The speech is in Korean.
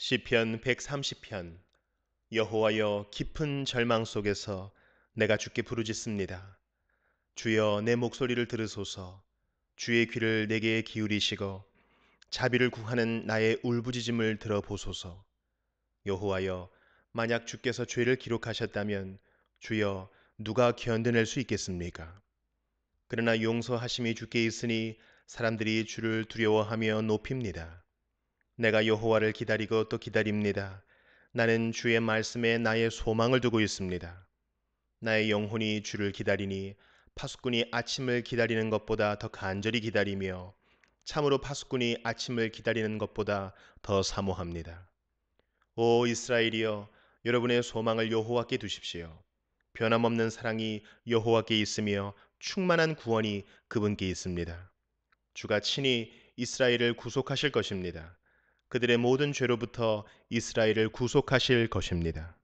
시편 130편 여호와여 깊은 절망 속에서 내가 주께 부르짖습니다. 주여 내 목소리를 들으소서. 주의 귀를 내게 기울이시고 자비를 구하는 나의 울부짖음을 들어보소서. 여호와여 만약 주께서 죄를 기록하셨다면 주여 누가 견뎌낼 수 있겠습니까? 그러나 용서하심이 주께 있으니 사람들이 주를 두려워하며 높입니다. 내가 여호와를 기다리고 또 기다립니다. 나는 주의 말씀에 나의 소망을 두고 있습니다. 나의 영혼이 주를 기다리니 파수꾼이 아침을 기다리는 것보다 더 간절히 기다리며 참으로 파수꾼이 아침을 기다리는 것보다 더 사모합니다. 오 이스라엘이여 여러분의 소망을 여호와께 두십시오. 변함없는 사랑이 여호와께 있으며 충만한 구원이 그분께 있습니다. 주가 친히 이스라엘을 구속하실 것입니다. 그들의 모든 죄로부터 이스라엘을 구속하실 것입니다.